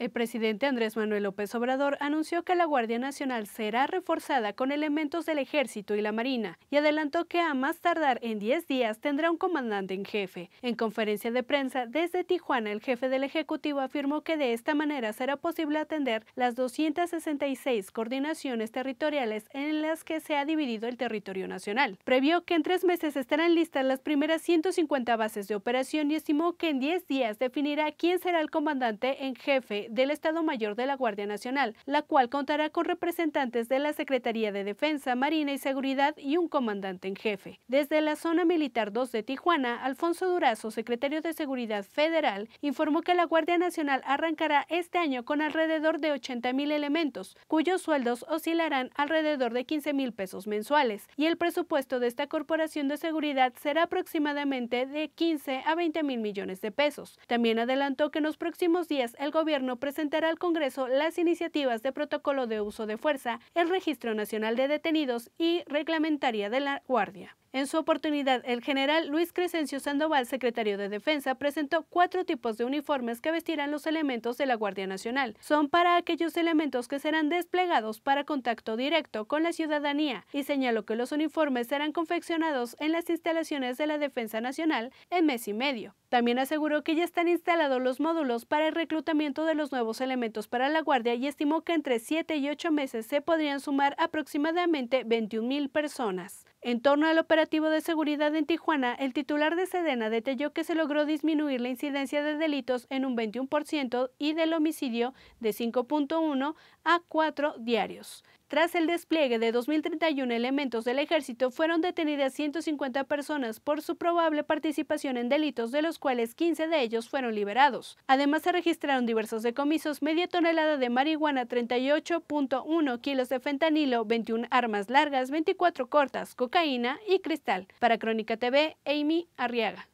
El presidente Andrés Manuel López Obrador anunció que la Guardia Nacional será reforzada con elementos del Ejército y la Marina y adelantó que a más tardar en 10 días tendrá un comandante en jefe. En conferencia de prensa desde Tijuana, el jefe del Ejecutivo afirmó que de esta manera será posible atender las 266 coordinaciones territoriales en las que se ha dividido el territorio nacional. Previó que en tres meses estarán listas las primeras 150 bases de operación y estimó que en 10 días definirá quién será el comandante en jefe del Estado Mayor de la Guardia Nacional, la cual contará con representantes de la Secretaría de Defensa, Marina y Seguridad y un comandante en jefe. Desde la zona militar 2 de Tijuana, Alfonso Durazo, secretario de Seguridad Federal, informó que la Guardia Nacional arrancará este año con alrededor de 80 mil elementos, cuyos sueldos oscilarán alrededor de 15 mil pesos mensuales, y el presupuesto de esta corporación de seguridad será aproximadamente de 15 a 20 mil millones de pesos. También adelantó que en los próximos días el gobierno presentará al Congreso las iniciativas de protocolo de uso de fuerza, el Registro Nacional de Detenidos y reglamentaria de la Guardia. En su oportunidad, el general Luis Crescencio Sandoval, secretario de Defensa, presentó cuatro tipos de uniformes que vestirán los elementos de la Guardia Nacional. Son para aquellos elementos que serán desplegados para contacto directo con la ciudadanía y señaló que los uniformes serán confeccionados en las instalaciones de la Defensa Nacional en mes y medio. También aseguró que ya están instalados los módulos para el reclutamiento de los nuevos elementos para la Guardia y estimó que entre 7 y 8 meses se podrían sumar aproximadamente 21 mil personas. En torno al operativo de seguridad en Tijuana, el titular de Sedena detalló que se logró disminuir la incidencia de delitos en un 21% y del homicidio de 5.1 a 4 diarios. Tras el despliegue de 2031 elementos del ejército, fueron detenidas 150 personas por su probable participación en delitos, de los cuales 15 de ellos fueron liberados. Además, se registraron diversos decomisos, media tonelada de marihuana, 38.1 kilos de fentanilo, 21 armas largas, 24 cortas, cocaína y cristal. Para Crónica TV, Amy Arriaga.